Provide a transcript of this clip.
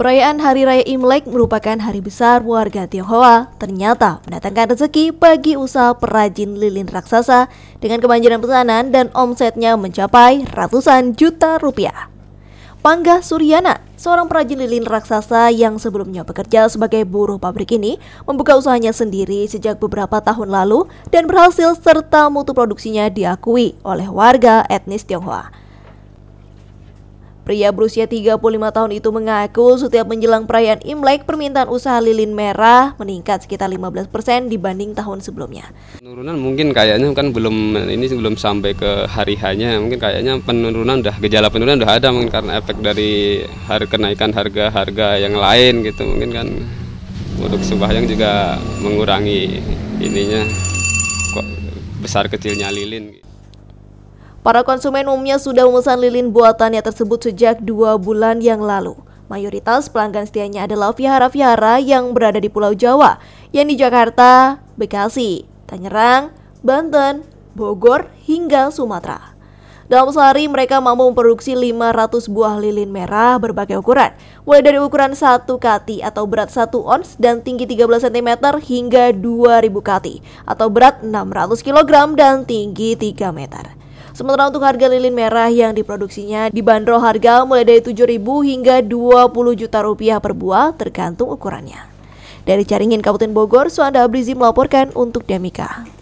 Perayaan Hari Raya Imlek merupakan hari besar warga Tionghoa, ternyata mendatangkan rezeki bagi usaha perajin lilin raksasa dengan kebanjiran pesanan dan omsetnya mencapai ratusan juta rupiah. Pangga Suryana, seorang perajin lilin raksasa yang sebelumnya bekerja sebagai buruh pabrik ini, membuka usahanya sendiri sejak beberapa tahun lalu dan berhasil serta mutu produksinya diakui oleh warga etnis Tionghoa. Pria berusia 35 tahun itu mengaku setiap menjelang perayaan Imlek permintaan usaha lilin merah meningkat sekitar 15% dibanding tahun sebelumnya. Penurunan mungkin kayaknya kan belum ini belum sampai ke hari hanya mungkin kayaknya penurunan udah gejala penurunan udah ada mungkin karena efek dari harga kenaikan harga-harga yang lain gitu mungkin kan produk sembahyang juga mengurangi ininya kok besar kecilnya lilin gitu. Para konsumen umumnya sudah memesan lilin buatannya tersebut sejak dua bulan yang lalu. Mayoritas pelanggan setianya adalah vihara-vihara yang berada di Pulau Jawa, yang di Jakarta, Bekasi, Tangerang, Banten, Bogor, hingga Sumatera. Dalam sehari mereka mampu memproduksi 500 buah lilin merah berbagai ukuran, mulai dari ukuran 1 kati atau berat 1 ons dan tinggi 13 cm hingga 2000 kati atau berat 600 kg dan tinggi 3 meter. Sementara untuk harga lilin merah yang diproduksinya dibanderol harga mulai dari 7.000 hingga 20 juta rupiah per buah tergantung ukurannya. Dari Caringin Kabupaten Bogor, Suanda Abrizi melaporkan untuk Demika.